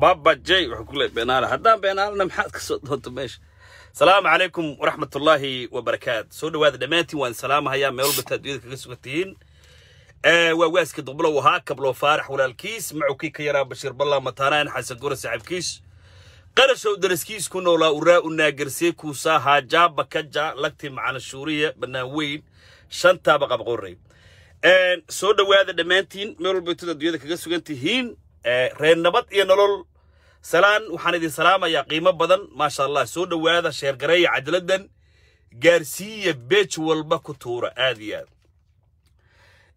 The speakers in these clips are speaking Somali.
babajay wuxuu ku leey beenaala haddaan beenaalana maxaad ka soo doonto meesha asalaamu calaykum waraxmatullaahi wabarakaatu soo dhawaada dhammaantiin waan salaamahayaa meel walbataad dunyada kaga sugan waa waaska duqblow ahaa kabloo faarax walaalkiis macukii ka yaraa bashiir ballaa mataanaan xasan gore saaxiibkiis qarashow daraskiis ku noolaa uraa u naagarsee kuusaa haajaa bakaja lagtii macana shuuriya shantaaba qabqorey soo dhawaada dhammaantiin meel walbataad dunyada kaga sugan tihiin reer nabad iyo nolol salaan waxaan idin salaamayaa qiimo badan maasha allah soo dhowaada sheergareeya cadaladan gaarsiiya beej walba ku tuura aad iyo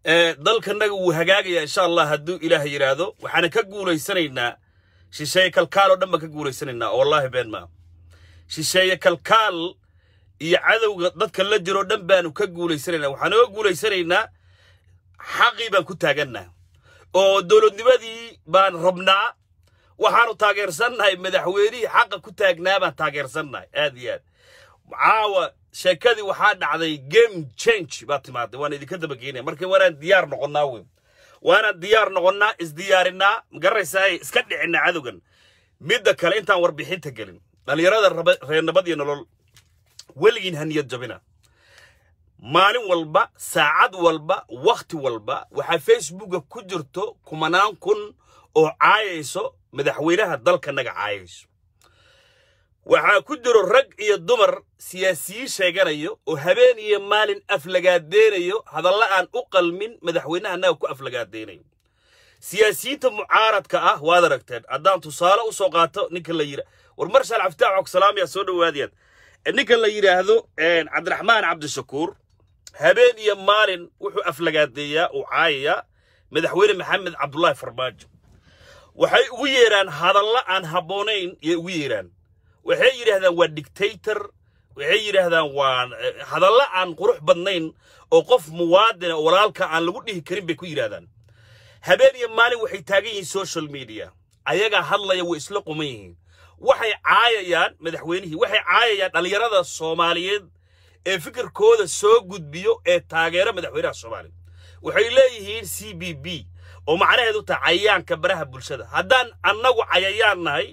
aad dalkanaga wuu hagaagayaa insha allah hadduu ilaah yidhaahdo waxaana ka guulaysanaynaa shisheeye kalkaal oo dhan baan ka guulaysanaynaa wallaahi been maa shisheeye kalkaal iyo cadowga dadka la jiroo dhan baanu ka guulaysanaynaa waxaan oga guulaysanaynaa xaqii baan ku taagannaa oo dowladnimadii baan rabnaa waxaanu taageersannahay madaxweynihii xaqa ku taagnaa baan taageersannahay aad iyo aad caawa sheekadii waxaa dhacday game change baa timaaday waana idinka dabageynaya marka waanaan diyaar noqonnaa wey waanaan diyaar noqonnaa isdiyaarinnaa magaranaysaae iska dhicinaa cadowgan midda kale intaan warbixinta gelin dhallinyarada reernabad iyo nolol weligiin haniyad niyad jabina maalin walba saacad walba wakhti walba waxaa facebooka ku jirto kumanaan kun oo caayayso madaxweynaha dalkanaga caayayso waxaa ku jiro rag iyo dumar siyaasiyiin sheeganayo oo habeen iyo maalin aflagaadeynayo hadalla aan u qalmin madaxweynaha naga ku aflagaadeynayo siyaasiyiinta mucaaradka ah waad aragteen haddaan tusaale u soo qaato ninka la yira war marshaal caftaax cogsalaam yaa soo dhowaadayaad ninka la yidhaahdo cabdiraxmaan cabdishakuur habeen iyo maalin wuxuu aflagaadeeyaa uu caayayaa madaxweyne maxamed cabdulaahi farmaajo waxay ugu yeeraan hadalla aan habboonayn yay ugu yeeraan waxay yidhaahdaan waa dictator waxay yidhaahdaan waa eh, hadalla aan qurux badnayn oo qof muwaadina oo walaalka aan lagu dhihi karin bay ku yidhaahdaan habeen iyo maalin waxay taagan yihiin social media ayagaa hadlaya way isla quman yihiin waxay caayayaan madaxweynihii waxay caayayaan dhallinyarada soomaaliyeed ee fikirkooda soo gudbiyo ee taageera madaxweynaha soomaaliya waxay leeyihiin c b b oo macnaheedu taa cayayaanka baraha bulshada haddaan annagu cayayaan nahay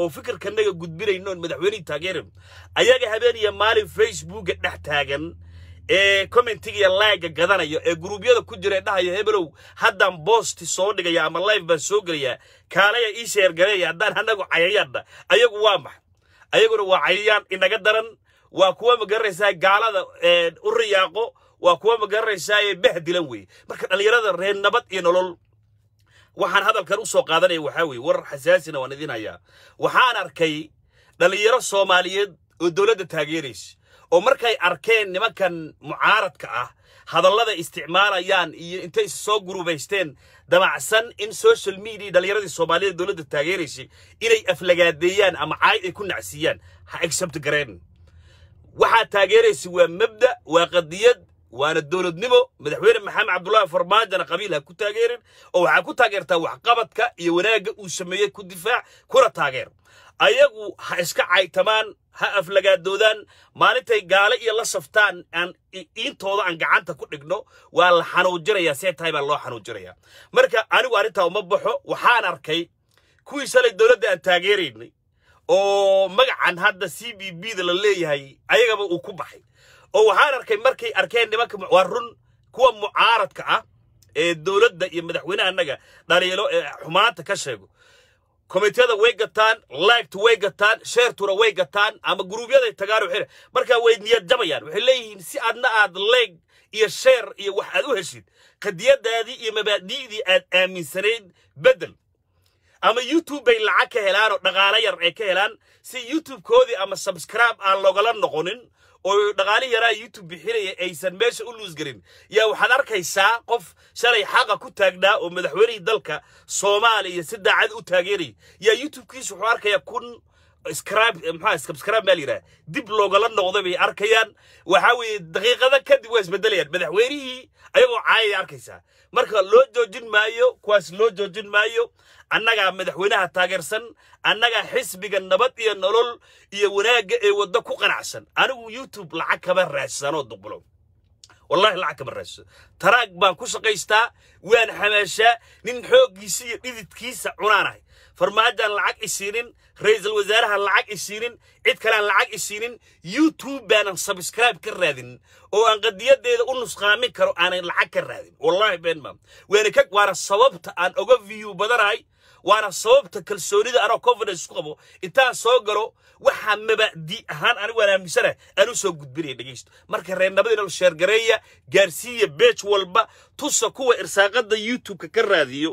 oo fikirkanaga gudbinaynoon madaxweynihii taageerayno ayaga habeen iyo maalin facebooka dhex taagan ee commentigiiyo laaga gadanayo ee guruubyada ku jira ee dhahayo hebelow haddaan boosti soo dhigaya ama live baan soo gelayaa kaalaya ii sheergareeya haddaan annagu cayayaanna ayagu waa maxay ayaguna waa cayayaan inaga daran waa kuwa magaranaysaa gaalada u riyaaqo waa kuwa magaranaysaa bahdilan weeye marka dhallinyarada reer nabad iyo nolol waxaan hadalkan u soo qaadanaya waxaa weeye war xasaasina waan idin hayaa waxaan arkay dhallinyaro soomaaliyeed oo dowladda taageeraysa oo markay arkeen nimankan mucaaradka ah hadallada isticmaalayaan iyo intay soo gurubaysteen damacsan in social media dhallinyaradii soomaaliyeed dowladda taageeraysay inay aflagaadeeyaan ama caay ay ku nacsiiyaan ha accept gareen waxaad taageeraysa waa mabda waa qadiyad waana dowladnimo madaxweyne maxamed cabdulahi farmaajana qabiil ha ku taageerin oo waxaa ku taageertaa waxqabadka iyo wanaagga uu sameeyey ku difaac kuna taageer ayagu ha iska caytamaan ha aflagaadoodaan maalintay gaale iyo la saftaan aan intooda aan gacanta ku dhigno waa la xanuujinayaa see tahay baa loo xanuujinayaa marka anigu arrintaa uma baxo waxaan arkay kuwii shalay dowladda aan taageeraynay oo magacan hadda c b b da la leeyahay ayagaba uu ku baxay oo waxaan arkay markay arkeen nimanka waa run kuwa mucaaradka ah ee dowladda iyo madaxweynaha annaga dhaliilo ee xumaanta ka sheego komiteyada way gataan ligtu way gataan sheertuna way gataan ama guruubyaday tagaan wxi markaa way niyadjabayaan waxay leeyihiin si adna aad leeg iyo sheer iyo wax aad u heshid qadiyadaadii iyo mabaadii'dii aad aaminsanayd beddel ama youtube bay lacag ka helaan oo dhaqaalo yar ay ka helaan si youtubekoodii ama sabscribe aan logala noqonin oo dhaqaalo yaraa youtube bixinaya aysan meesha u luusgelin yaa waxaad arkaysaa qof shalay xaqa ku taagnaa oo madaxweynihii dalka soomaaliya si daacad u taageeraya yaa youtubekiisu wuxuu arkayaa kun msubscribe maa dib loogala noqda bay arkayaan waxaa weeye daqiiqada kadib waa isbedelayaan madaxweynihii ayagoo caayaya arkaysaa marka loo joojin maayo kuwaas loo joojin maayo annagaa madaxweynaha taageersan annagaa xisbiga nabad iyo nolol iyo wanaagga ee waddo ku qanacsan anigu youtube lacag kama raadsanoo duqlo والله lacag بالرس تراك taraag baan ku shaqaystaa waan xamaashaa nin xooggiisa iyo dhididkiisa cunaanahay فرماجان lacag isiinin ra-iisul wasaaraha lacag isiinin cid kalean lacag isiinin youtube baanan sabscribe ka raadin oo aan qadiyadeeda u nusqaamin karo aanan lacag ka raadin wallaahi beenmaam waana ka waana sababta aan oga view badanahay waana sababta kalsoonida anoo confidence isku qabo intaan soo galo waxaa maba'di ahaan anigu waan aaminsana aan u soo gudbinaya dhegaysto marka reernimada inal sheergareeya gaarsiiya beej walba tusa kuwa irsaaqada youtube-ka ka raadiyo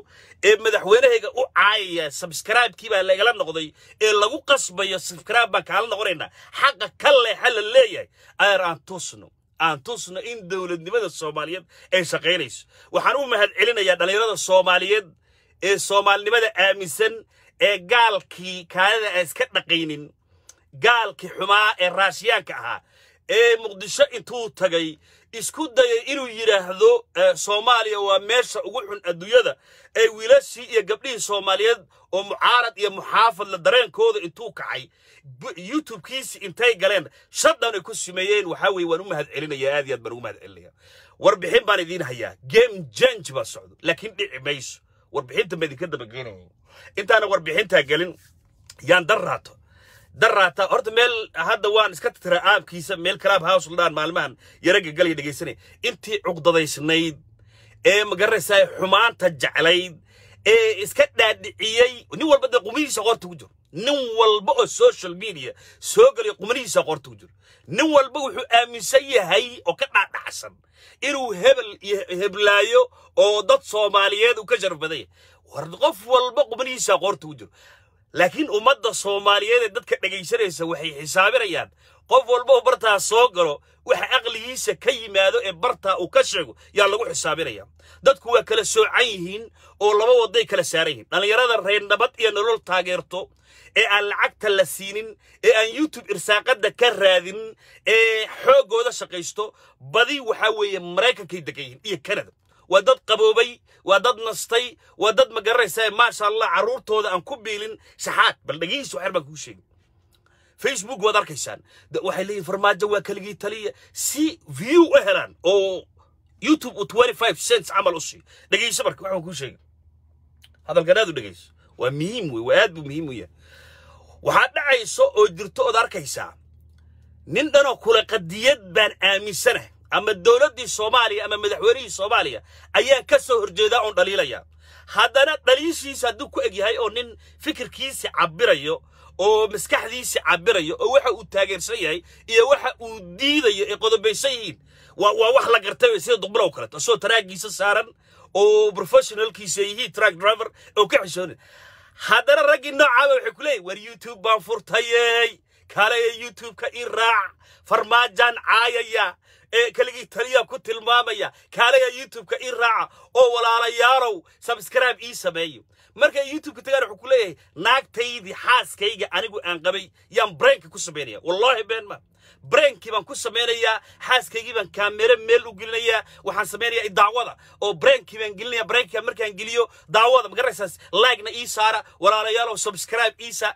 ee madaxweynahayga u caayaya sabskraibkii baa lagala noqday ee lagu qasbayo sabskraib baan kaala noqonaynaa xaqa ka leexa la leeyahay ayar aan tusno aan tusno in dowladnimada soomaaliyeed ay shaqaynayso waxaan u mahad celinayaa dhallinyarada soomaaliyeed ee soomaalinimada aaminsan ee gaalkii kaadada aan iska dhaqaynin gaalkii xumaa ee raashiyaanka ahaa ee muqdisho intuu tagay isku dayay inuu yidhaahdo soomaaliya waa meesha ugu xun adduunyada ee wiilashii iyo gabdhihii soomaaliyeed oo mucaarad iyo muxaafadle dareenkooda intuu kacay youtubkiisii intay galeen shaddan ay ku sameeyeen waxaa weye waan u mahad celinayaa aad iyo aad baan ugu mahad celinaya warbixin baan idiin hayaa game jange baa socdo laakiin dhici mayso warbixinta maidinka dabageynaya intaana warbixintaa gelin yaan darraato darraata horta meel hadda waan iska titiraa aabkiisa meel club house ladhaan maalmahan yaraga galaya dhegaysanay intii cuqdadaysnayd ee magaraysaa xumaanta jeclayd ee iska dhaadhiciyey nin walba dee qumihiisa qoorta ku jiro nin walba oo social media soo gelay qumanihiisa qorta ku jiro nin walba wuxuu aaminsan yahay oo ka dhaadhacsan inuu hebel heblaayo oo dad soomaaliyeed uu ka sharaf badan yahay war qof walba qumanihiisa qorta ku jiro laakiin ummadda soomaaliyeed ee dadka dhagaysanaysa waxay xisaabinayaan qof walba oo bartaa soo galo waxa aqligiisa ka yimaado ee bartaa uu ka sheego yaa lagu xisaabinaya dadku waa kala soocan yihiin oo laba wadday kala saaran yihiin dhallinyarada reer nabad iyo nolol taageerto ee aan lacagta la siinin ee aan youtube irsaaqadda ka raadinin ee xooggooda shaqaysto badi waxaa weeye maraykankay degan yihiin iyo canada waa dad qaboobay waa dad nastay waa dad ma garanaysaa maasha allah carruurtooda aan ku biilin shaxaad bal dhagihiis waxyar baan kuu sheegay facebook waad arkaysaan waxay leeyihin farmaajo waa keligii taliya si view u helaan oo youtube u twenty five cents camal u siiyo dhagihiisa marka waxaan kuu sheegay hadalganaad u dhegayso waa muhiim wey aad buu muhiim u yahay waxaad dhacayso oo jirto ood arkaysaa nin dhanoo kule qadiyad baan aaminsanah ama dowladdii soomaaliya ama madaxweynihii soomaaliya ayaan ka soo horjeedaa oon dhaliilaya haddana dhaliishiisa hadduu ku egyahay oo nin fikirkiisi cabirayo oo maskaxdiisi cabirayo oo waxa uu taageersan yahay iyo waxa uu diidayo ay qodobaysan yihiin waa wax la gartay sida duqbalow kaleto isagoo taraaggiisa saaran oo professionalkiisa yihii truck driver oo ka xishoonin haddana raggii noocaaba waxay ku leeyihin war youtube baan furtayey kale ee youtube-ka ii raac farmaajaan caayaya ee keligii taliya ku tilmaamaya kaalaga youtube-ka ii raaca oo walaalayaalow sabskribe ii sameeyo marka youtube-ka tagaan wuxuu ku leeyahay naagtaydii xaaskayga anigu aan qabay yaan breenka ku samaynaya wallaahi been ma breenkii baan ku samaynayaa xaaskaygii baan kaamero meel u gelinayaa waxaan samaynayaa daawada oo breenkii baan gelinaya breenka markaan geliyo daawada magaraysaas laigna ii saara walaalayaal oo subscribe ii saa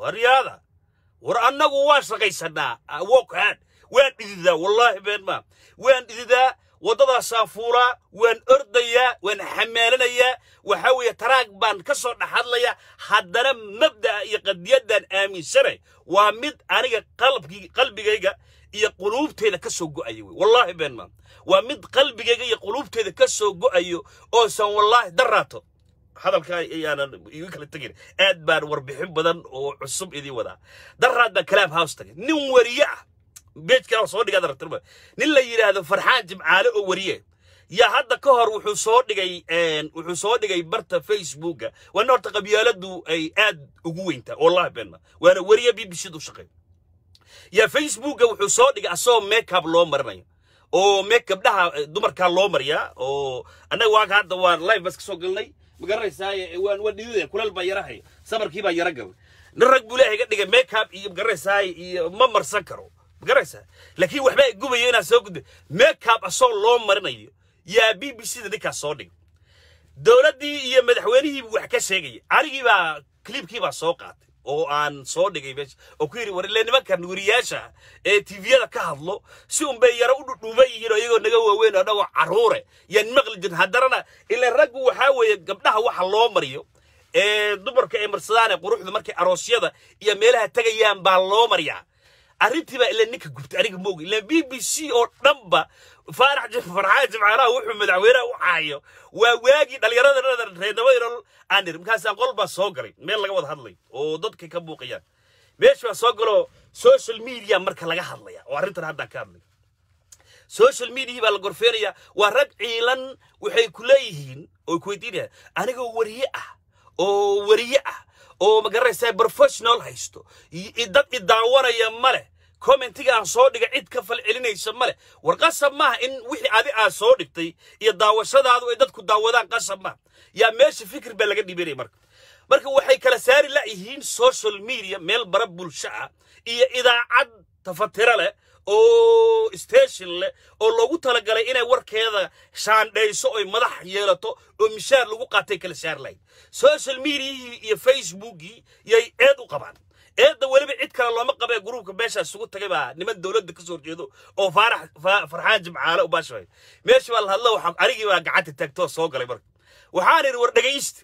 waryaada war annagu waa shaqaysanaa ah, walk hand waan dhididaa wallaahi been ma waan dhididaa waddadaasaa fuulaa waan ordayaa waan xamaalanayaa waxaa weeye taraag baan ka soo dhaxadlaya haddana mabda'a iyo qadiyaddaan aaminsanay waa mid aniga qalbigayga iyo quluubteeda ka soo go'aya wey wallaahi been maan waa mid qalbigayga iyo quluubteeda ka soo go'ayo oosan wallaahi daraato hadalkaa ayaanan iga kala tegin aad baan warbixin badan oo cusub idii wadaa daraad baan kalaab house tagay nin wariye ah bej soo dhigaad rabtirma nin la yidhaahdo farxaan jimcaale oo wariye yaa hadda ka hor wuxuu soo dhigay wuxuu soo dhigay barta facebooka waana horta qabyaaladu ay aad ugu weyntaa wallahi beenma waana wariye bbcda u shaqeey yaa facebooka wuxuu soo dhigay asagoo makeup loo marinayo oo makeup dhaha eh, dumarkaa loo maryaa oo annaga waaga hadda waan live bas soo galnay ma garanaysaa eh, waan waan dhididaya baa yarahayo sabarkii baa yara galay nin rag buu leeyahay ga dhigay makeup iyo ma garanaysaa iyo ma marsan karo garaysaa laakiin waxbaa gubayo inaa soo gudba mekab asoo loo marinayo yaa b b c da ninkaas soo dhig dowladdii iyo madaxweynihiibu wax ka sheegaya anigiibaa clibkiibaa soo qaatay oo aan soo dhigay meesha oo ku yidhi warle nimankan weriyaasha ee tiviyada ka hadlo si unbay yaro u dhudhuuban yihiin oo iyagoo naga waaweyn oo annagoo carruure yaan maqli jirin haddarana ila raggu waxaa weeye gabdhaha waxa loo mariyo ee dumarka ay marsadaan quruxda markay aroosyada iyo meelaha tegayaan baa loo maryaa arrintiibaa ila ninka gubtay aniga moog ilaan b b c oo dhanba faarax farxaan jimcaalaha wuxuu madaxweynaha u caayo waa waagii dhallinyarada reernabayro aan ir markaasaan qol soo galay meel laga wada hadlay oo dadka ka buuqayaan meesh soo galo social media marka laga hadlaya oo arrintan haddaan ka hadlay social media baa la gorfeenaya waa rag ciilan waxay ku leeyihiin oo ku weydiinaya anigoo wariye ah oo wariye ah oo magaraysaa brofessional haysto dad i daawanaya ma leh commentiga aan soo dhiga cid ka falcelinaysa ma leh war qasab maaha in wixii adi aa soo dhigtay iyo daawashadaadu ay dadku daawadaan qasab maaha yaa meesha fikir baa laga dhibanaya marka marka waxay kala saari la' yihiin social media meel bara bulsho ah iyo idaacad tafatiro leh oo station leh oo loogu talagalay inay warkeeda shaandhayso oy madax yeelato oo mishaar lagu qaatay kala saarlayd social mediayihii iyo facebookii yay eed u qabaan eedda weliba cid kale looma qabee gruubka meeshaas isugu tagay baa niman dowladda ka soo horjeedo oo farxaan jimcaale u baashaay meesha baa la hadlo anigii baa gacanta taagtoo soo galay marka waxaan idhi war dhegaysta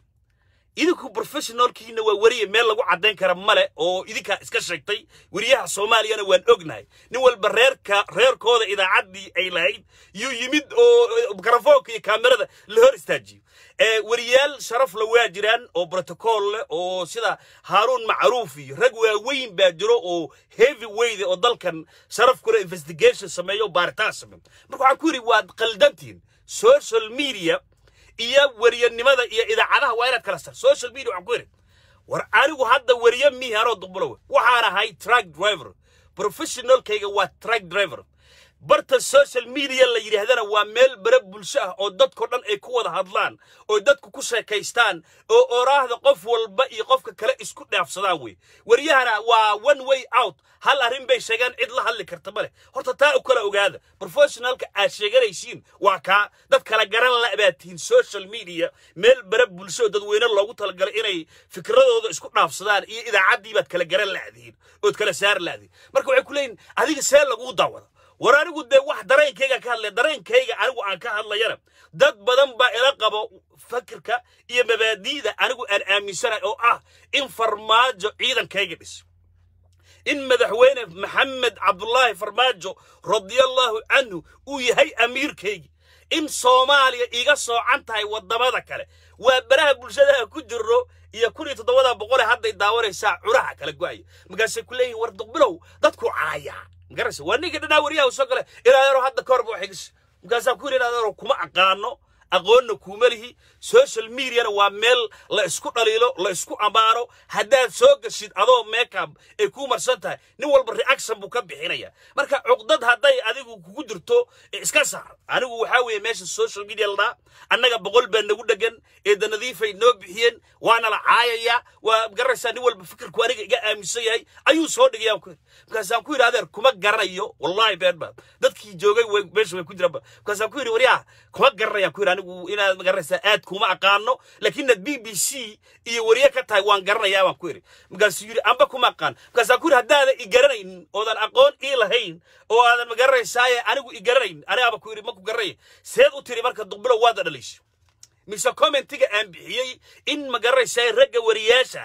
idinku professionalkiina waa weriye meel lagu caddayn kara male oo idinkaa iska sheegtay weriyaha soomaaliyana waan ognahay nin walba reerka reerkooda idaacaddii ay lahayd iyo yimid oo mikrofoonka iyo kamerada la hor istaajiyo weriyaal sharafla waa jiraan oo brotocool leh oo sida haaruun macruuf iyo rag waaweyn baa jiro oo heavy weyde oo dalkan sharaf kule investigation sameeyo baaritaan sameeyo marka waxaan ku yidhi waad qaldantiin social media iyo weryanimada iyo idaacadaha waa inaad kala sar social media waxaan ku ihi war anigu hadda weriye mihi anoo waxaan ahay truck driver professionalkayga waa track driver barta social media la yidhaahdana waa meel bara bulsho ah oo dadko dhan ay ku wada hadlaan oo dadku ku sheekaystaan oo oraahda qof walba iyo qofka kale isku dhaafsadaan wey waryahana waa one way out hal arrin bay sheegaan cid la hadli karta maleh horta taa u kala ogaada professionalka aad sheeganaysiin waa kaa dad kala garan labaa tihiin social media meel bara bulsho oo dadweyne loogu talagalay inay fikradooda isku dhaafsadaan iyo idaacaddiibaad kala garan la'dihiin ood kala saar laadihin marka waxay ku leeyihin adiga see laguu daawada war anigu dee wax dareenkayga ka hadlay dareenkayga anigu aan ka hadlayana dad badan baa ila qabo fakirka iyo mabaadi'da anigu aan aaminsanay oo ah in farmaajo ciidankayga dhis in madaxweyne maxamed cabdulaahi farmaajo radiallaahu canhu uu yahay amiirkaygii in soomaaliya iga soocan tahay waddamada kale waa baraha bulshadaha ku jiro iyo kun iyo toddobadaa boqole hadday daawanaysaa curaha kala go'aya markaasay ku leeyihin war duqbilow dadku caayaa magaras waa ninka dhanaa waryaha u soo gale ilaa yaro hadda kahorba wax xigiso markaasaa ku yidhi ilaa kuma aqaano aqoonna kuuma lihi social mediana waa meel la isku dhaliilo la isku ammaano haddaad soo gashid adoo meekab ay kuu marsan tahay nin walba reaction buu ka bixinaya marka cuqdad hadday adigu kugu jirto iska saar anigu waxaa weeye meesha social media ladhaa annaga boqol baa nagu dhegan eeda nadiifay noo bixiyeen waana la caayaya waa garanaysaa nin walba fikirku aniga iga aaminsan yahay ayuu soo dhigayaan ku markaasaan ku yidhi adeer kuma garanayo wallaahi been dadkii joogay meesha way ku jiraanba markaasaan ku yidhi waryaa kuma garanayaan ku yidhi anigu inaad magaranaysaa aad kuma aqaano lakiinaad b b c iyo wariye ka tahay waan garanayaa baan ku idhi markaasu yidhi anba kuma aqaano markaasaa ku yidhi haddaadan i garanaynin oodan aqoon ii lahayn oo aadan magaranaysaayee anigu i garanayn anigaaba ku yidhi maku garanaya seed u tiri marka duqbulow waada dhalaysay mise commentiga aan bixiyey in ma magararaysaa ragga wariyaasha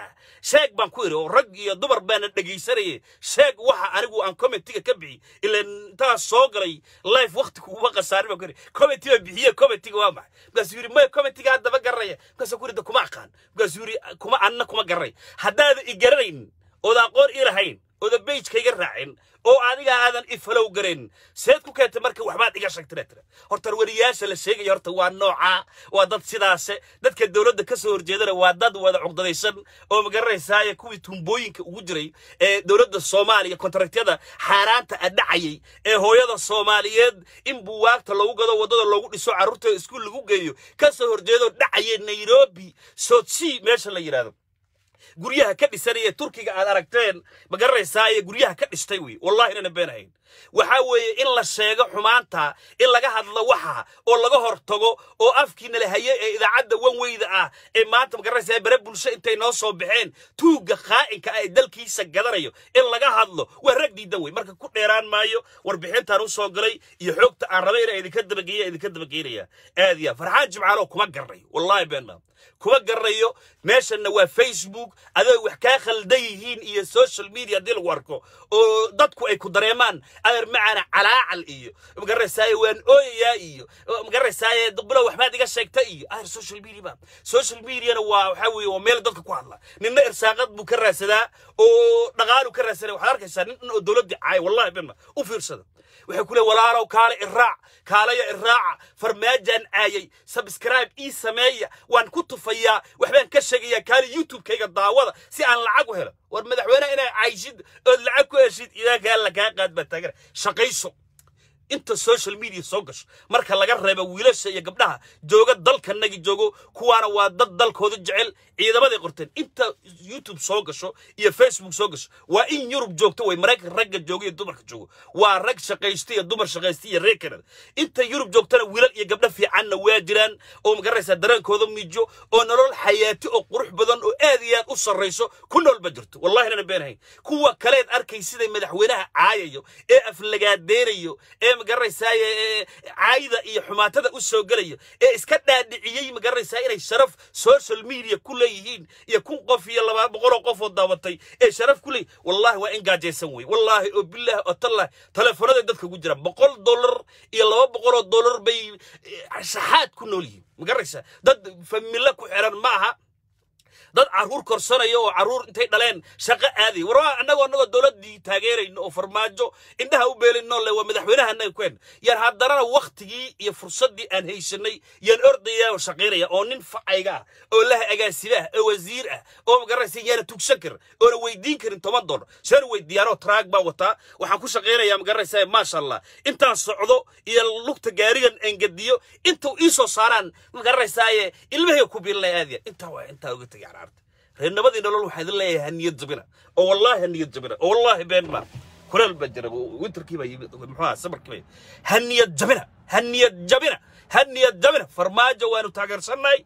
sheeg baan ku idhi oo rag iyo dumar baana dhegaysanayay sheeg waxa anigu aan commentiga ka bixi ilaa intaa soo galay life wakhti kuguba khasaaray baan ku idhi commenti baa bixiye commentiga waa maxay markaasuu yidhi maya commentiga haddaba garanaya markaasuu ku da kuma aqaan markaasuu yidhi kuma anna kuma garanay haddaada i garanayn ood aqoon i lahayn oda beyjka raacin oo adiga aadan ifalow garayn seed ku keentay marka waxbaad iga sheegtira tira horta wariyaasha la sheegaya horta waa nooca waa dad sidaase dadka dowladda kasoo soo horjeedana waa dad wada cugdadaysan oo magaranaysaaya kuwii tumbooyinka ugu jiray ee dowladda soomaaliya kontaraktiyada xaaraanta a dhacayay ee hooyada soomaaliyeed in buwaagta lagu gado waddada logu dhiso carruurta iskuul lagu geeyo kasoo soo horjeedoo dhacaya nairobi sotsi meesha la yidhaahdo guryaha ka dhisanaya turkiga aad aragteen ma garanaysaa ee guryaha ka dhistay wey wallahi inayna beenahayn waxaa weeye in la sheego xumaanta in laga hadlo waxa oo laga hortago oo afkiina la haye ee idaacadda wanweyda ah ee maanta ma garanaysaa bere bulsho intay noo soo baxeen tuugga qaa'inka ah ee dalkiisa gadanayo in laga hadlo waa rag diidan wey marka ku dheeraan maayo warbixintaan usoo galay iyo xoogta aan rabay inaa idinka dabageeya idinka dabageynaya aad iya farxaan jimcaanoo kuma garnay wallahi been maam kuwa garanayo meeshanna waa facebook adoo wax kaa khaldan yihiin iyo social media haddii lagu arko oo dadku ay ku dareemaan adeer macaana calaacal iyo magaranaysaaye waan ooyayaa iyo magaranaysaaye bulow waxbaad iga sheegta iyo adeer social media baa social mediana waa waxaa weeye waa meel dadka ku hadla ninna irsaaqad buu ka raadsadaa oo dhaqaalu ka raadsanaya waxaad arkaysaa nin oo dowladdii caay wallahi bima u fiirsada waxay ku le walaalow kaale iraac kaalaya iraaca farmaajaan aayay sabskribe ii sameeya waan ku tufayaa waxbaan ka sheegayaa kaali youtubekayga daawada si aan lacag u helo war madaxweyneha inaa cayshid ood lacag ku heshid idaa kaa lakaa qaad shaqayso inta social media soo gasho marka laga reebo wiilasha iyo gabdhaha jooga dalkanagi joogo kuwaana waa dad dalkooda jecel ciidamaday qorteen inta youtube soo gasho iyo facebook soo gasho waa in yurub joogto way maraykan ragga jooga iyo dumarka joogo waa rag shaqaysta iyo dumar shaqaysta iyo reer kanada inta yurub joogtana wiilal iyo gabdho fiicanna waa jiraan oo magaraysaa dareenkooda miijo oo nolol xayaati oo qurux badan oo aad iyo aad u sarrayso ku noolba jirto wallahi nana beenahayn kuwa kaleed arkay siday madaxweynaha caayayo ee aflagaadeenayo ee magaranaysaaye caayda iyo xumaatada u soo gelayo ee iska dhaadhiciyey magaranaysaa inay sharaf social media ku leeyihiin iyo kun qof iyo laba boqoloo qof oo daabatay ee sharaf ku leeyihi wallahi waa in gaajaysan wey wallahi oo bilaahi oo tallah teleefonaday dadka ugu jiraan boqol dollar iyo laba boqoloo dollar bay shaxaad ku nool yihiin magaraysaa dad famila ku xiran ma aha dad caruur korsanaya oo caruur intay dhaleen shaqo aaday war waa annagoo annagoo dowladdii taageerayno oo farmaajo indhaha u beelinoo le waa madaxweynaha kwen yaan haddanana wakhtigii iyo fursaddii aan haysanay yaan ordaya oo shaqaynaya oo nin facayga ah oo laha agaasibaah oo wasiir ah oo magararaysa yaana tugsan karin oona weydiin karin toban doollar sean weydiiyaanoo traag baa wataa waxaan ku shaqaynaya magararaysa maasha allah intaan socdo iyo lugta gaarigan engediyo intuu ii soo saaraan magararaysaaye ilmahayga ku biilinaya aadiya intaa waa intaa uga tegay reer nabadii nolol waxaa idin leeyahay haniyad jabina oo oh, wallaahi haniyad jabina oo oh, wallaahi been ma kulaal baa jira winterkii baa yimid muxuaha samarkii baa haniyad jabina haniyad jabina haniyad jabina farmaajo waanu taageersannahay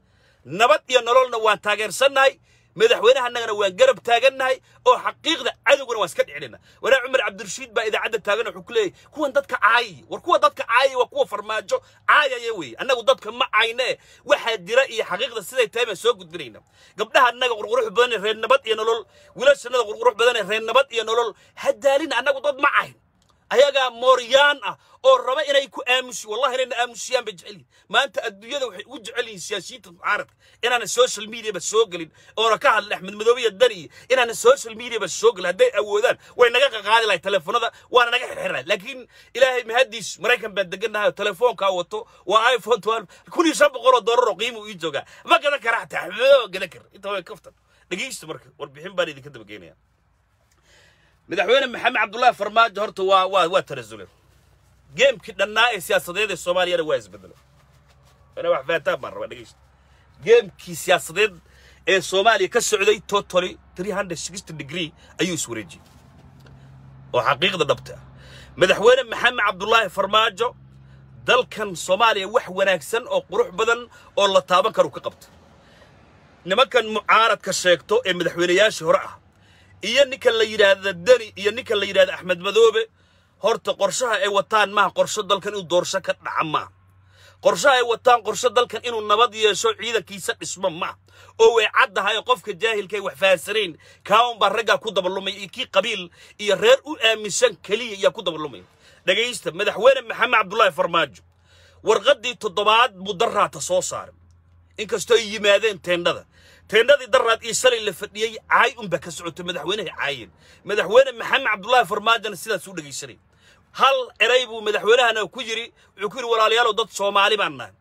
nabad iyo nololna waan taageersannahay madaxweynahanagana waan garab taagannahay oo xaqiiqda cadowgana waan iska dhicnina walaa cumar cabdirashiid baa idaacadda taagan wuxuu ku leeyahy kuwan dadka caayi war kuwa dadka caayi waa kuwa farmaajo caayaya weeye annagu dadka ma caynee waxaa dira iyo xaqiiqda siday tahay baan soo gudbinayna gabdhaha annaga qurqurux badane reer nabad iyo nolol wiilashannada qurqurux badane reer nabad iyo nolol ha daalin annagu dad ma cayn ayagaa mooryaan ah oo raba inay ku aamusiy wallahi inayna aamusiyaan ba jecelyihin maanta adduunyada waxay u jecel yihin siyaasiyiinta mucaaradka inaana social mediaba soo gelin oona ka hadlin axmed ah, madoobiya dani inaana social mediaba soo gelin hadday awoodaan way naga qaqaadi lahay teleefonada waana naga xirxir laakiin ilaahay mahadiis maraykan baan degannahay oo telefoonkaa wato waa iphone twelve kun iyo shan boqoloo dollar oo qiima ii joogaa ma gadan kara xataa axmedo gadan kara inta way kaftan dhegeysta marka warbixin baan idinka daba geenayaa madaxweyne maxamed cabdullaahi farmaajo horta waa waa waa tanasule geemkii dhannaa ee siyaasadeed ee soomaaliyana waa isbedelo ana wax faataan baan rabaa dhegeysta geemkii siyaasadeed ee soomaaliya ka socday totally three hundred sixty degree ayuu iswareejiyey oo xaqiiqda dhabta madaxweyne maxamed cabdullaahi farmaajo dalkan soomaaliya wax wanaagsan oo qurux badan oo la taaban karo ka qabta nimankan mucaaradka sheegto ee madaxweynayaashii hore ah iyo ninka la yidhaahda deni iyo ninka la yidhahda axmed madoobe horta qorshaha ay wataan maaha qorsho dalkan inuu doorsho ka dhaca maaha qorshaha ay wataan qorsho dalkan inuu nabad yeesho ciidankiisa dhismo maaha oo way caddahay oo qofka jaahilkaay wax fahasanayn kaaunbaa raggaa ku dabalumaya iyo kii qabiil iyo reer u aaminsan keliya ayaa ku dabalumaya dhegaysta madaxweyne maxamed cabdulaahi farmaajo warqaddii toddobaad mudaraata daraata soo saaray inkastoo ay yimaadeen teendhada teendadii daraad iyo shalay la fadhiyey caay unba ka socoto madaxweynahay caayin madaxweyne maxamed cabdullaahi farmaajona sidaas u dhegaysanay hal eray buu madaxweynahana ku yidhi wuxuu ku yidhi walaalayaalow dad soomaali baan nahay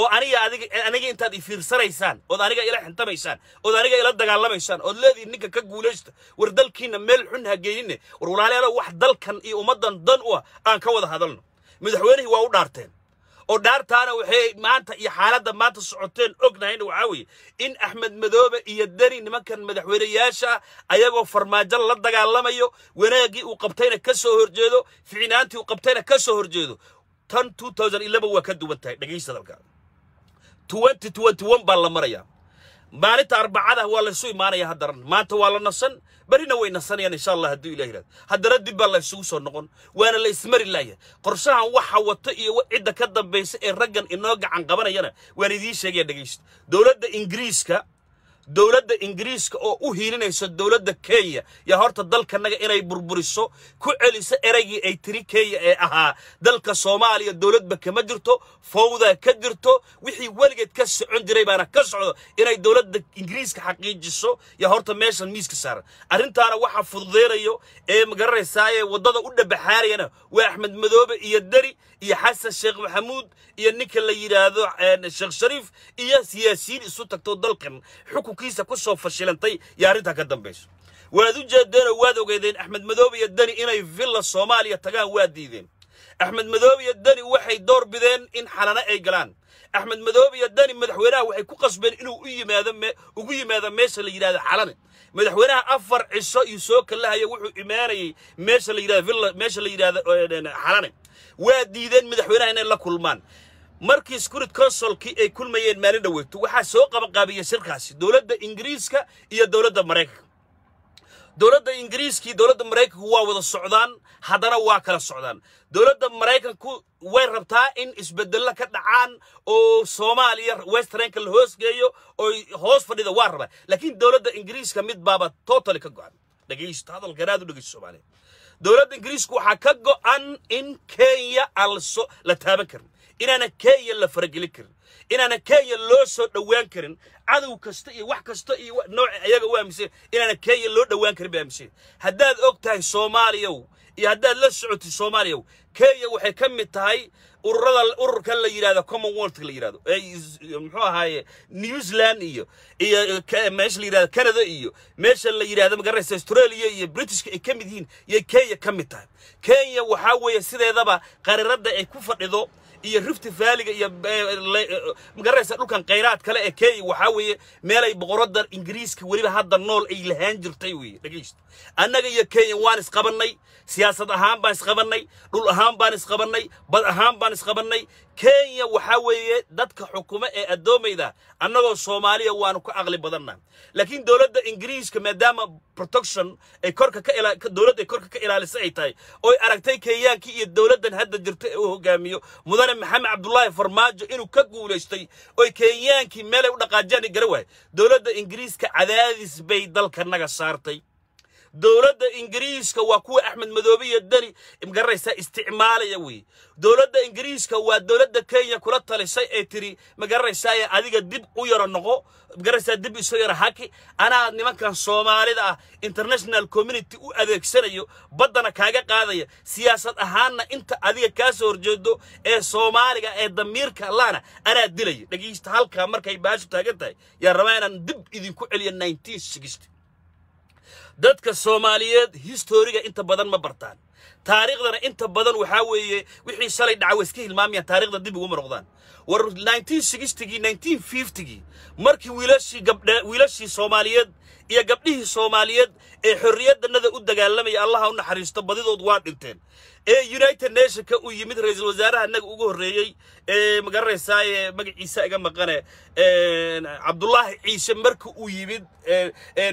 oo aniga adiga aniga intaad ifiirsanaysaan ood aniga ila xintamaysaan ood aniga ila dagaalamaysaan ood leedihin ninka ka guulaysta war dalkiinna meel xun ha geynine war walaalayaalow wax dalkan iyo ummaddan dan u ah aan ka wada hadalno madaxweynihii waa u dhaarteen oo dhaartaana waxay maanta iyo xaaladda maanta socoteen ognahayna waxaa weeye in axmed madoobe iyo deni nimankan madaxweyneyaasha ayagoo farmaajo la dagaalamayo wanaaggii uu qabtayna ka soo horjeedo ficnaantii uu qabtayna ka soo horjeedo tan waa ka duwan tahay dhegaysadalka baa la marayaa maalinta arbacada waa laysu imaanaya haddaran maanta waa la nasan berina way nasanayaan insha allah haduu ilah yihahdo haddana dib baa laysugu soo noqon waana la ismari laaya qorshahan waxa wato iyo cidda ka dambaysa ee raggan inoo gacan qabanayana waan idiin sheegaya dhegaysto dowladda ingiriiska dowladda ingiriiska oo u hiilinaysa dowladda kenya yaa horta dalkanaga inay burburiso ku celiso ereygii ay tiri kenya ee ahaa dalka soomaaliya dowladba kama jirto fowdaa ka jirto wixii weligeed ka socon jiray baana ka socdo inay dowladda ingiriiska xaqiijiso yaa horta meeshan miiska saaran arrintaana waxaa fududeynayo ee magaranaysaayee waddada u dhabaxaarayana waa axmed madoobe iyo deri iyo xasan sheekh maxamuud iyo ninka la yidhaahdo sheekh shariif iyo siyaasiyiin isu tagto dalkan xukunkiisa ku soo fashilantay iyo arrintaa ka dambayso waad u jeedeenoo waad ogeedeen axmed madoobe iyo deni inay villa soomaaliya tagaan waad diideen axmed madoobe iyo deni waxay door bideen in xalana ay galaan axmed madoobe iyo deni madaxweynaha waxay ku qasbeen inuu u yimaado ugu yimaado meesha la yidhahdo xalane madaxweynaha afar ciso iyo soo kallahaya wuxuu imaanayay meesha la yidhahdo villa meesha la yidhahdo eh, eh, xarane waa diideen madaxweynaha inay la kulmaan markii scurit consolkii ay kulmayeen maalin dhaweyto waxaa soo qabanqaabiyey shirkaasi dowladda ingiriiska iyo dowladda maraykanka dowladda ingiriiskii dowladda maraykanku waa wada socdaan haddana waa kala socdaan dowladda maraykanku way rabtaa in isbedello ka dhacaan oo soomaaliya westrenka la hoosgeeyo oo hoos fadhida waa rabaa laakiin dowladda ingiriiska mid baaba totally ka go-an dhegaysto hadalkanaad u dhegaysto soomaaliya dowladda ingiriisku waxaa ka go-an in kenya aan la taaban karin inaana kenya la faragelin karin inaana kenya loo soo dhowaan karin cadow kasta iyo wax kasta iyo nooca iyaga u aaminsanya inaana kenya loo dhowaan karin bay aaminsanya haddaad og tahay soomaaliyaw iyo haddaad la socotid soomaaliyaw kenya waxay ka mid tahay ururada ururka la yidhahdo commonwealthka la yidhahdo muxuu ahaaye new zealand iyo iyo meesha la yidhahdo canada iyo meesha la yidhahdo magaranaysa australia iyo britishka ay ka mid yihiin yay kenya ka mid tahay kenya waxaa weeye sideedaba qariradda ay ku fadhido iyo rifti valiga iyo eh, eh, magaraysa dhulkan khayraad kale ee kenya waxaa weeye meelay boqoradda ingiriiska weliba hadda nool ay lahaan jirtay weye dhegaysta annaga iyo kenya waan isqabannay siyaasad ahaan baan isqabannay dhul ahaan baan isqabannay bad ahaan baan isqabannay kenya waxaa weeye dadka xukumo ee addoomayda annagoo soomaaliya waanu ka aqli badannaa laakiin dowladda ingiriiska maadaama protection ay korka ka ila dawladda ay korka ka ilaalisay ay tahay oo aragtay kenyaankii iyo dawladdan hadda jirta ee uu hogaamiyo mudane maxamed cabdullaahi farmaajo inuu ka guulaystay ooy kenyaankii meelay u dhaqaajiyaan gara waay dowladda ingiriiska cadaadis bay dalkanaga saartay dowladda ingiriiska waa kuwa axmed madoobe iyo deni magararaysaa isticmaalaya weeye dowladda ingiriiska waa dowladda kenya kula talisay ee tiri magararaysaaye adiga dib u yaro noqo magararaysaa dib iso yaro haki anaa nimankan soomaalida ah international community u adeegsanayo baddana kaaga qaadaya siyaasad ahaanna inta adiga kaasoo horjeedo ee soomaaliga ee damiirka allahna anaa dilaya dhegeysta halkaa markay baashu taagan tahay yaa rabaa inaan dib idinku celiyo dadka soomaaliyeed historiga inta badan ma bartaan taariikhdana inta badan waxaa weeye wixii shalay dhaca way iska hilmaamayaan taarikhda dib ugu noqdaan war gii markii wiilashii soomaaliyeed iyo gabdhihii soomaaliyeed ee xorriyaddanada u dagaalamaya allaha u naxariisto badidood waa dhinteen ee united nationka uu yimid ra-iisul wasaaraha innaga ugu horreeyey ee magaranaysaa ee magaciisa iga maqane cabdulaahi ciise marka uu yimid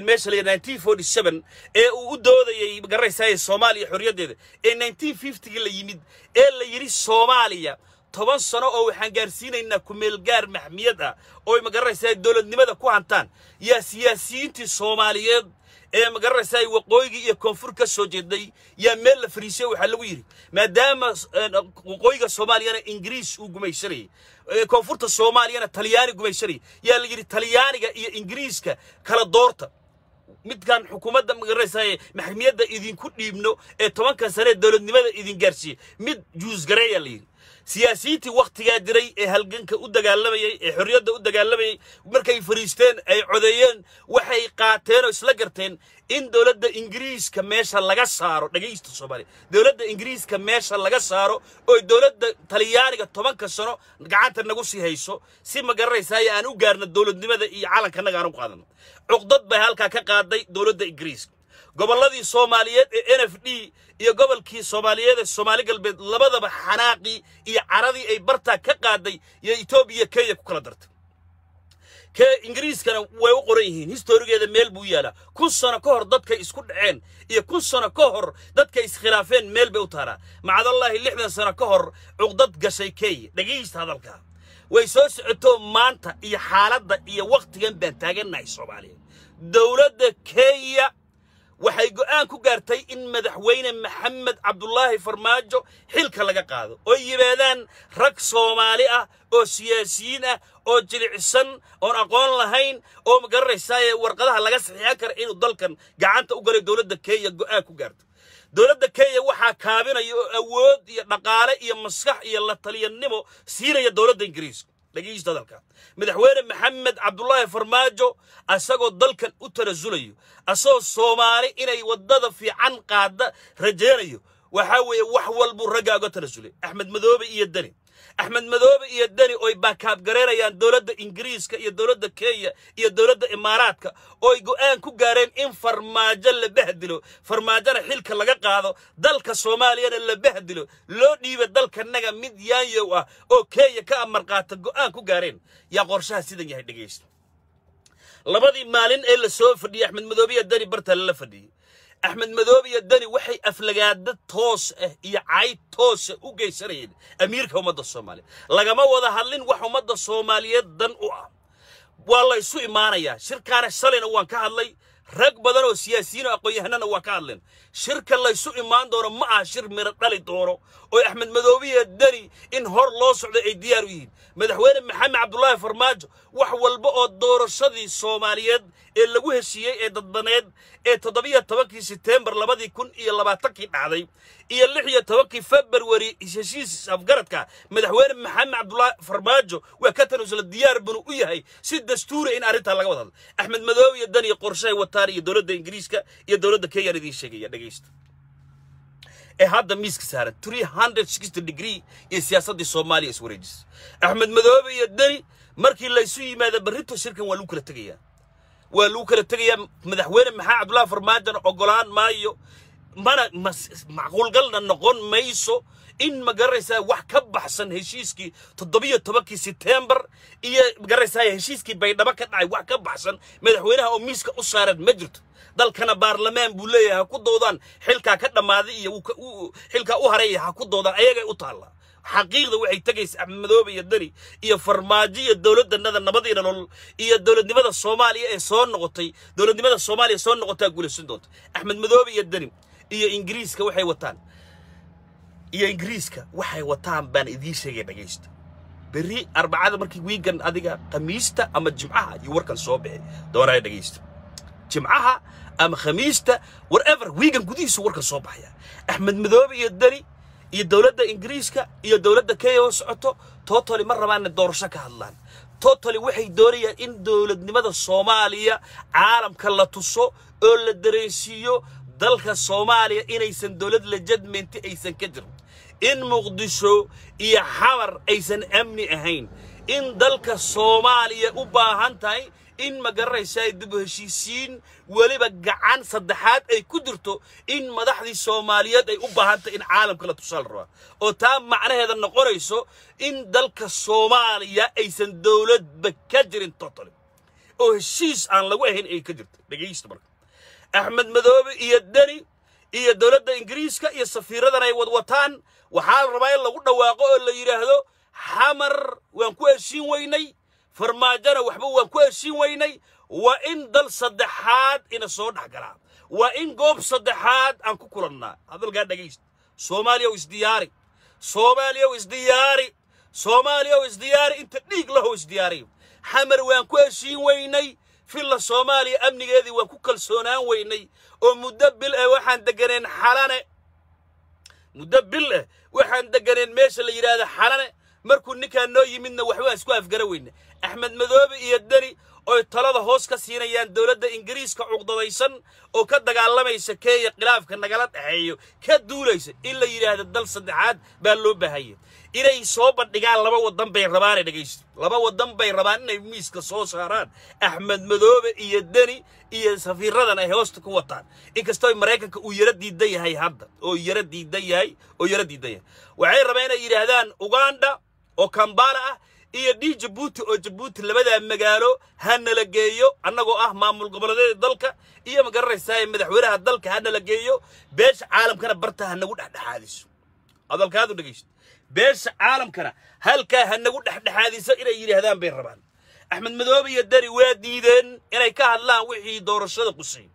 meesha laya nineteen forty seven ee uu u doodayey magaranaysaa soomaaliya xorriyaddeeda ee nineteen fiftygii la yimid ee la yidhi soomaaliya toban sano oo waxaan gaarsiinaynaa kumeelgaar maxmiyad ah ooy magaranaysaa dowladnimada ku hantaan yaa siyaasiyiintii soomaaliyeed ee magaranaysaa waqooyigii iyo koonfur ka soo jeeday yaa meel la fariisiya waxaa lagu yidhi maadaama eh, waqooyiga soomaaliyana ingiriis uu gumaysanayay eh, koonfurta soomaaliyana talyaani gumaysanayay yaa la yidhi talyaaniga iyo ingiriiska kala doorta midkaan xukuumadda magaranaysaa maxkamiyadda idinku dhiibno ee tobankan sane ee dowladnimada idin gaarsiiyey mid juusgareeyaa la yidhi siyaasiyiintii wakhtigaa diray ee halganka u dagaalamayey ee xorriyadda u dagaalamayey markay fariisteen ay codeeyeen waxay qaateen oo isla garteen in dowladda ingiriiska meesha laga saaro dhegaysta soomaali dowladda ingiriiska meesha laga saaro oo dowladda talyaaniga tobanka sano gacanta nagu sii hayso si ma garanaysaa iyo aan u gaarna dowladnimada iyo calankannaga aan u qaadano cuqdad bay halkaa ka qaaday dowladda ingiriiska gobolladii soomaaliyeed ee n f d iyo gobolkii soomaaliyeed ee soomaali galbeed labadaba xanaaqii iyo caradii ay bartaa ka qaaday iyo etoobiya kenya ku kala dartay kee ingiriiskana way u qoran yihiin historigeeda meel buu yaalaa kun sano ka hor dadkay isku dhaceen iyo kun sano ka hor dadkay iskhilaafeen meel bay u taalaa macadallaahi lixdan sano ka hor cuqdad gashay kenya dhegaysta hadalkaa way soo socoto maanta iyo xaaladda iyo wakhtigan baan taagannahay soomaaliya dowladda kenya waxay go'aan ku gaartay in madaxweyne maxamed cabdulaahi farmaajo xilka laga qaado oo yimaadaan rag soomaali ah oo siyaasiyiin ah oo jilicsan oon aqoon lahayn oo magaranaysaayee warqadaha laga saxiixan kara inuu dalkan gacanta u galay dowladda kenya go'aan ku gaarto dowladda kenya waxaa kaabinaya oo awood iyo dhaqaale iyo maskax iyo la taliyanimo siinaya dowladda ingiriiska dhegeysta hadalka madaxweyne maxamed cabdulaahi farmaajo asagoo dalkan u tanasulayo asagoo soomaali inay waddada fiican qaada rajaynayo waxaa weeye wax walbuu raggaa uga tanasule axmed madoobe iyo deni axmed madoobe iyo deni oy baakaabgaraynayaan dowladda ingiriiska iyo dowladda kenya iyo dowladda imaaraadka oy go'aan ku gaareen in farmaajo la bahdilo farmaajona xilka laga qaado dalka soomaaliyana la bahdilo loo dhiiba dalkanaga mid yaanyow ah oo kenya ka amarqaata go'aan ku gaareen yaa qorshaha sidan yahay dhegaysta labadii maalin ee la soo fadhiyey axmed madoobe iyo deni barta lala fadhiyey axmed madoobe iyo dani waxay aflagaada toos ah iyo cayd toosa eh u geysanayeen amiirka ummadda soomaaliya lagama wada hadlin wax ummadda soomaaliyeed dan u ah waa laysu imaanayaa shirkaana shalayna waan ka hadlay rag badan oo siyaasiyiin oo aqoon-yahanana waa ka hadleen shirka laysu imaan doono ma aha shir miro dhali doono oo axmed madoobiya deni in hor loo socdo ay diyaar u yihiin madaxweyne maxamed cabdulaahi farmaajo wax walba oo doorashadii soomaaliyeed ee lagu heshiiyey ee dadbaneed ee toddobiyo tobankii setembar labadii kun iyo labaatankii dhacday iyo lix iyo tobankii februari heshiis afgaradka madaxweyne maxamed cabdulaahi farmaajo waa ka tanusula diyaar banu u yahay si dastuuri in arrintaa laga wada hadlo axmed madoobe iyo dan iyo qorsheay wataan iyo dowladda ingiriiska iyo dowladda kenyaan idiin sheegaya dhegaysta ee hadda miiska saaran degree iyo siyaasaddii soomaaliya iswareejisa axmed madoobe iyo deni markii laysu yimaada barrinto shirkan waa lagu kala tegayaa waa lagu kala tegayaa madaxweyne maxaa cabdullaahi farmaajona ogolaan maayo mana macquulgalna noqon mayso in ma garanaysaa wax ka baxsan heshiiskii toddobiyo tobankii setembar iyo magaranaysaa heshiiskii baydhabo ka dhacay wax ka baxsan madaxweynaha oo miiska u saaran ma jirto dalkana baarlamaan buu leeyahay ha ku doodaan xilkaa ka dhammaaday iyo xilkaa u haraya ha ku doodaan ayagay u taallaa xaqiiqda waxay tegaysa axmedoobe iyo dari iyo farmaajo iyo dowladdanada nabadii nolol iyo dowladnimada soomaaliya ee soo noqotay dowladnimada soomaaliya soo noqotaa guulaysan doonta axmed madoobe iyo dari iyo ingiriiska waxay wataan iyo ingiriiska waxay wataan baan idiin sheegaya dhagaysta berri arbacada markii wiigan adiga khamiista ama jimcaha iyo warkan soo bixi doonaya dhagaysta jimcaha ama khamiista whatever wiigan gudihiisu warkan soo baxaya axmed madoobe iyo dari iyo dowladda ingiriiska iyo dowladda kenya socoto totoli ma rabaana doorasho ka hadlaan totoli waxay doonayaan in dowladnimada soomaaliya caalamka la tuso oo la dareensiiyo dalka soomaaliya inaysan dowlad la jadmeynti aysan ka jirin in muqdisho iyo xamar aysan amni ahayn in dalka soomaaliya u baahan tahay in ma garanaysaa dib u heshiisiin weliba gacan saddexaad ay ku jirto in madaxdii soomaaliyeed ay u baahantay in caalamka la tusaal rabaa oo taa macnaheeda noqonayso in dalka soomaaliya aysan dowladba ka jirin totoli oo heshiis aan lagu ahayn ay ka jirto dhegaysta marka axmed madoobe iyo deni iyo dowladda ingiriiska iyo safiiradan ay wadwataan waxaa la rabaa in lagu dhawaaqo oo la yidhaahdo xamar waan ku heshiin weynay farmaajona waxba waan ku heshiin weynay waa in dal saddexaad ina soo dhexgalaa waa in goob saddexaad aan ku kulannaa hadalkaa dhegaysta soomaaliya isdiyaari soomaaliya isdiyaari soomaaliya isdiyaari inta dhiig lahoo isdiyaariy xamar waan ku heshiin weynay filla soomaaliya amnigeedii waan ku kalsoonaan weynay oo muddo bil eh waxaan degganeen xalane muddo bil eh waxaan deganeen meesha la yidhaahda xalane markuu ninkaan noo yimidna waxbaan isku afgara weyna axmed madoobe iyo deni oy talada hoos ka siinayaan dowladda ingiriiska cuqdadaysan oo ka dagaalamaysa kenya khilaafka nagala dhexeeyo ka duulaysa in la yidhaahdo dal saddexaad baa loo baahaya inay soo bandhigaan laba wadan bay rabaana dhegaysto laba wadan bay rabaan inay miiska soo saaraan axmed madoobe iyo deni iyo safiiradan ay hoosta ku wataan inkastoo maraykanka uu yaro diidan yahay hadda oo yaro diidan yahay oo yaro diidan yahay waxay rabeen inay yidhaahdaan uganda oo kambala ah iyo d jabuuti oo jabuuti labadaa magaalo ha nala geeyo annagoo ah maamul goboleedyada dalka iyo ma garanaysaay madaxweynaha dalka ha nala geeyo beesha caalamkana barta ha nagu dhexdhexaadiso hadalkaadu dhegaysto beesha caalamkana halkaa ha nagu dhexdhexaadiso inay yidhaahdaan bay rabaan axmed madoobe iyo dari waa diideen inay ka hadlaan wixii doorashada qusay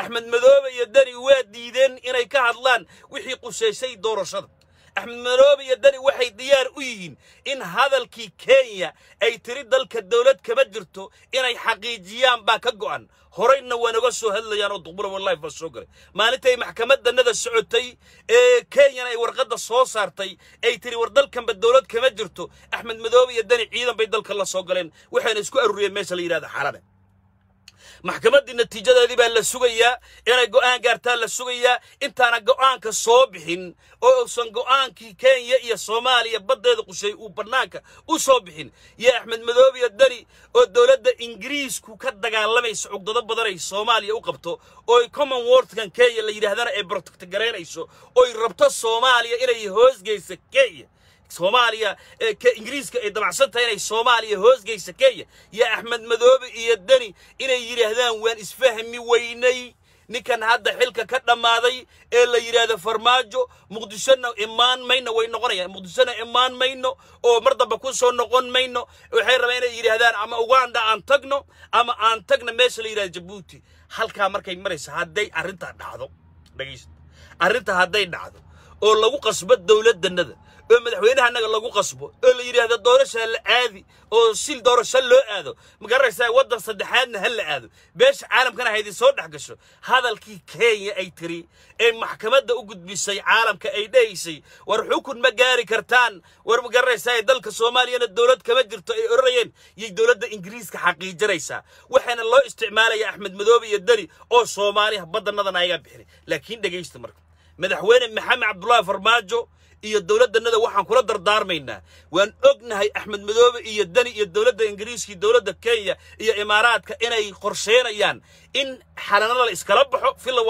axmed madoobe iyo dari waa diideen inay ka hadlaan wixii qusaysay doorashada axmed maroobe iyo dani waxay diyaar u yihiin in hadalkii kenya ay tiri dalka dawlad kama jirto inay xaqiijiyaan baa ka go'an horayna naga soo hadlayaan oo duqbura wallahi baa soo galay maalintay maxkamaddanada socotay ee kenyana ay warqadda soo saartay ay tiri war dalkanba dawlad kama jirto axmed madoobe iyo dani ciidan bay dalka la soo galeen waxayna isku aruuriyeen meesha la yidhahda xalada maxkamaddii natiijadeedii baa la sugayaa inay go'aan gaartaa la sugayaa intaana go'aanka soo bixin oo uusan go'aankii kenya iyo soomaaliya baddeeda qushay uu bannaanka u soo bixin iyo axmed madoobiyo deri oo dowladda ingiriisku ka dagaalamayso cugdado badan ay soomaaliya u qabto ooy common worldkan kenya la yidhaahdana ay brotoctogaraynayso oy rabto soomaaliya inay hoos hoosgeysa kenya soomaaliya ee ingiriiska ay damacsantahay inay soomaaliya hoosgeysa kenya iyo axmed madoobe iyo deni inay yidhaahdaan waan isfahmi weynay ninkan hadda xilka ka dhammaaday ee la yidhaahdo farmaajo muqdishona imaan mayno way noqonayaan muqdishona imaan mayno oo mar damba ku soo noqon mayno waxay rabaan inay yidhaahdaan ama uganda aan tagno ama aan tagna meesha la yidhahdo jabuuti halkaa markay maraysa hadday arrintaa dhacdo dhegaysta arrinta hadday dhacdo oo lagu qasbo dowladdanada oo madaxweynaha annaga lagu qasbo oo la yidhaahdo doorasha hala aadi oo shil doorasho loo aado magaranaysaa waddan saddexaadna ha la aado beesha caalamkana haydin soo dhex gasho hadalkii kenya ay tiri ee maxkamadda u gudbisay caalamka ay dhehaysay war xukun ma gaari kartaan war ee dalka soomaaliyana dowlad kama jirto ay odhanayeen yay dowladda ingiriiska xaqiijinaysaa waxaana loo isticmaalaya axmed madoobe iyo deni oo soomaaliha baddanadan ayaga bixinay laakiin dhegaysta marka madaxweyne maxamed cabdullaahi farmaajo iyo dowladdannada waxaan kula dardaarmaynaa waan ognahay axmed madoobe iyo deni iyo dowladda ingiriiskii dowladda kenya iyo imaaraadka inay qorsheynayaan in xalanada la iskala baxo fila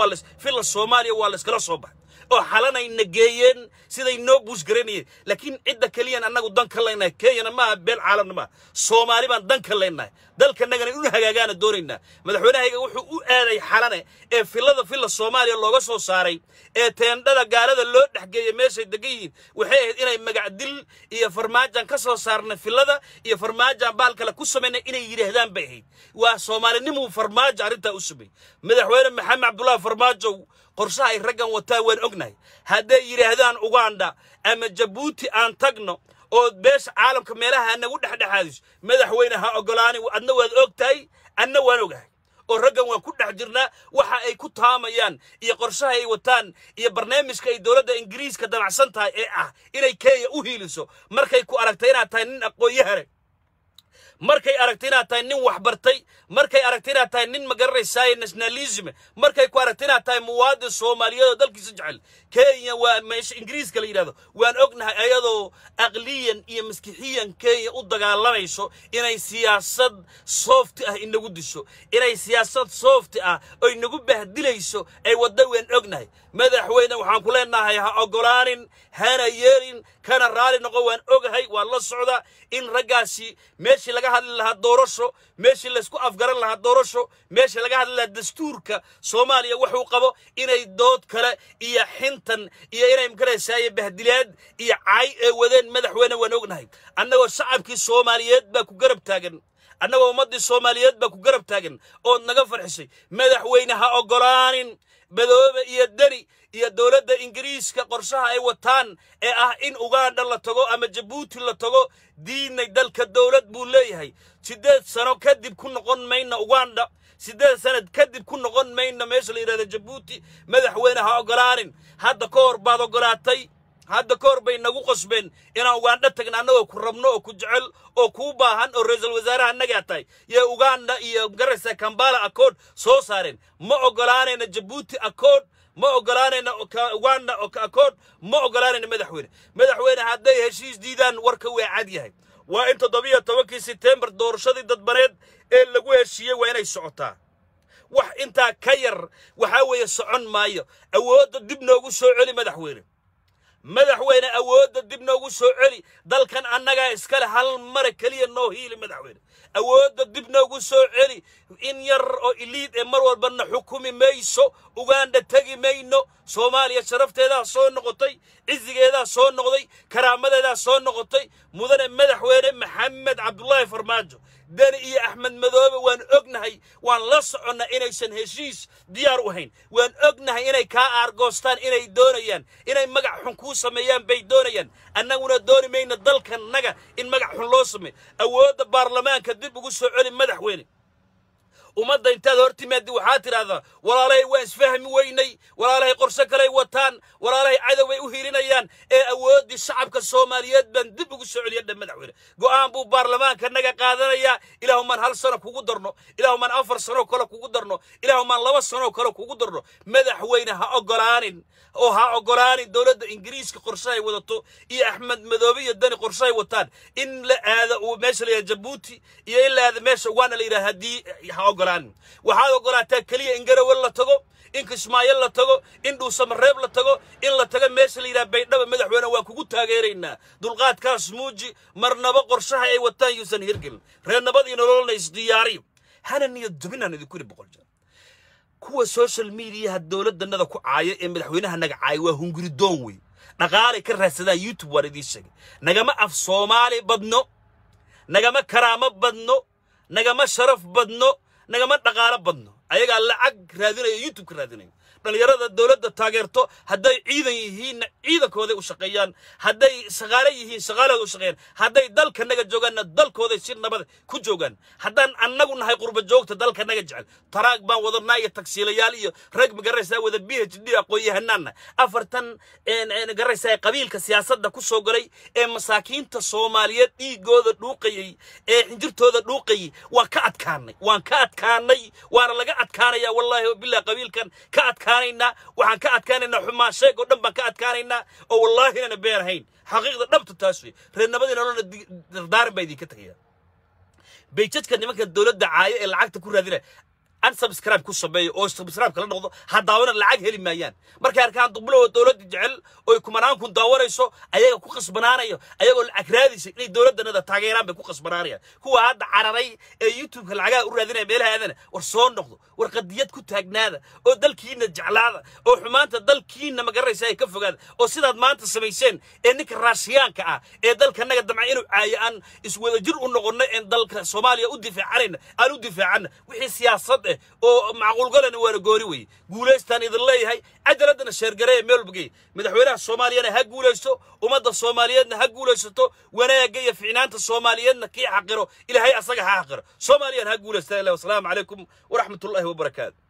villa soomaaliya waa la iskala soo baxa oo xalanayna geeyeen siday noo buushgaranayeen laakiin cidda keliyan annagu danka leennahay kenyana maaha beel caalamna maaha soomaali baan danka leennahay dalkanagana inuu hagaagaana doonaynaa madaxweynahayga wuxuu u aaday xalane ee fillada filla soomaaliya looga soo saaray ee teendhada gaalada loo dhex geeyay meeshay degan yihiin waxay ahayd inay magacdil iyo farmaajan ka soo saarna fillada iyo farmaajan baal kale ku samaynay inay yidhaahdaan bay ahayd waa soomaalinimuu farmaajo arrintaa u sameeyey madaxweyne maxamed cabdullaahi farmaajow qorshaha ay raggan wataa waan ognahay hadday yidhaahdaan uganda ama jabuuti aan tagno oo beesha caalamka meelaha nagu dhexdhexaadiso madaxweyne ha ogolaani adna waad og tahay adna waan ogahay oo raggan waan ku dhex jirnaa waxa ay ku taamayaan iyo qorshaha ay wataan iyo barnaamijka ay dowladda ingiriiska damacsan tahay ee ah inay kenya u hiiliso markay ku aragtay inaad tahay nin aqoonyahareg markay aragta inaad tahay nin waxbartay markay aragta inaad tahay nin magaranaysaay nationalism markay ku aragta inaad tahay muwaadin soomaaliyeed oo dalkiisa jecel kenya waa meesha ingiriiska la yidhahdo waan ognahay iyadoo aqliyan iyo maskixiyan kenya u dagaalamayso inay siyaasad soofti ah inagu diso inay siyaasad soofti ah oo inagu bahdilayso ay wadda waan ognahay madaxweyne waxaan ku leenahay ha ogolaanin hana yeelin kana raali noqon waan ogahay waan la socda in raggaasi meeshii laga laga hadli lahaa doorasho meeshii laysku afgaran lahaa doorasho meeshii laga hadli lahaa dastuurka soomaaliya wuxuu qabo inay dood kale iyo xintan iyo inay iyo bahdilaad iyo cay ee wadeen madaxweyne waan ognahay annagoo shacabkii soomaaliyeed baa ku garab taagan annagoo ummaddii soomaaliyeed baa ku garab taagan ood naga farxisay madaxweyne ha oggolaanin badoobe iyo deri iyo dowladda ingiriiska qorshaha ay wataan ee ah in ugandha la tago ama jabuuti la tago diinay dalka dowlad buu leeyahay siddeed sano kadib ku noqon mayna ugandha siddeed sanad kadib ku noqon mayna meesha la yidhahda jabuuti madaxweyne ha oggolaanin hadda ka hor baad ogolaatay hadda ka hor bay nagu qosbeen inaan ugaandha tagna annagoo ku rabno oo ku jecel oo kuu baahan oo ra-iisul wasaaraha annagaa tahay yee uganda iyo magaraysa kambala akood soo saareen ma ogolaanayna jabuuti akood ma ogolaanayna uganda akood ma ogolaanayna madaxweyne madaxweyne hadday heshiis diidaan warka waa cad yahay waa in toddobiyo tobankii seteembar doorashadii dadbaneed ee lagu heshiiyey waa inay socotaa wax intaa ka yar waxaa weeye socon maayo awoodda dib noogu soo celi madaxweyne madaxweyne awoodda dib noogu soo celi dalkan annagaa iskale hal mara keliya noo hiili madaxweyne awoodda dib noogu soo celi in yar oo iliid ee mar walbana xukumi mayso ugaanda tegi mayno soomaaliya sharafteedaa soo noqotay cizigeedaa soo noqday karaamadeedaa soo noqotay mudane madaxweyne maxamed cabdulaahi farmaajo beri iyo axmed madoobe waan ognahay waan la soconna inaysan heshiis diyaar u ahayn waan ognahay inay kaa aargoostaan inay doonayaan inay magac xun kuu sameeyaan bay doonayaan annaguna dooni mayna dalkannaga in magac xun loo sameeyo awoodda baarlamaanka dib ugu soo celi madaxweyne ummadda intaad hortimaadi waxaa tidhaahdaa walaalahay waa isfahmi weynay walaalahay qorshe kaley wataan walaalahay cadowbay u hirinayaan ee awooddii shacabka soomaaliyeed baan dib ugu soo celiya madaxweyne go'aan buu baarlamaanka naga qaadanayaa ilaahumaan hal sano kugu darno ilaahumaan afar sanoo kale kugu darno ilaahumaan laba sanoo kale kugu darno madaxweyne ha ogolaanin oo ha ogolaanin dowladda ingiriiska qorshahay wadato iyo axmed madoobe iyo dani qorshahay wataan in la aado meesha la yidhaha jabuuti iyo in la aado meesha waana la yidhaha haddii ha ogolaan waxaad ogolaataa keliya in garawar la tago in kismaayo la tago in dhuusamareeb la tago in la tago meesha la yidhaha baydhaba madaxweyne waa kugu taageeraynaa dulqaadkaas muuji marnaba qorshaha ay wataan yuusan hirgelin reernabadii nololna isdiyaari hananiyo niyadduminaan idinku yidhi boqol jeer kuwa social mediaha dowladdanada ku caayo ee madaxweynaha naga caaya waa hunguridoon wey dhaqaalay ka raadsadaan youtube waan idiin sheegay nagama af soomaali badno nagama karaamo badno nagama sharaf badno nagama dhaqaalo badno ayagaa lacag raadinaya youtubeka raadinaya dhallinyarada dowladda taageerto hadday ciidan yihiinna ciidankooday u shaqeeyaan hadday shaqaale yihiin shaqaalahooda u shaqeeyaan hadday dalkanaga joogaanna dalkooday si nabad ku joogaan haddaan annagu nahay qurba joogta dalka naga jecel taraag baan wadanaa iyo tagsiilayaal iyo rag magaraysaa wada b h d aqoon afartan magaraysaa qabiilka siyaasadda ku soo galay ee masaakiinta soomaaliyeed dhiigooda dhuuqayey ee xinjirtooda dhuuqayey waa ka adkaanay waan ka adkaanay waana laga adkaanaya wallaahi bilah qabiilkan ka adkaanay adkaanaynaa waxaan ka adkaanaynaa xumaa sheeg oo dhan baan ka adkaanaynaa oo wallaahi inaana been ahayn xaqiiqda dhabta taas wey reernabadii nololna dardaaran baa idinka tagaya bayjadka nimanka dowladda caayo ee lacagta ku raadinaya unsubscribe ku sameeyo oo subscribe kala noqdo ha lacag heli maayaan markay arkaan dublahoo dowladda jecel oy kumanaan kun daawanayso ayaga ku qasbanaanayo ayagoo lacag raadaysa inay dowladdanada taageeraan bay ku qasbanaanayaan kuwa hadda cararay ee youtubeka lacagaha u raadinaya meelaha aadana war soo noqdo war qadiyad ku taagnaada oo dalkiinna jeclaada oo xumaanta dalkiina magaranaysa ay ka fogaada oo sidaad maanta samayseen ee ninka rashiyaanka ah ee dalkanaga damca inuu caayo aan iswadajir u noqonno een dalka soomaaliya u difaacanayna aan u difaacanna wixii siyaasad eh oo macquulgalana waana goori weye guulaystaan idin leeyahay cadaladana sheergareeya meelbagey madaxweynaha soomaaliyana ha guulaysto ummadda soomaaliyeedna ha guulaysato wanaagga iyo ficnaanta soomaaliyeedna kii xaqiro ilaahay asaga ha xaqiro soomaaliyan ha guulaystaan illah wasalaamu calaykum waraxmatullaahi wabarakaatu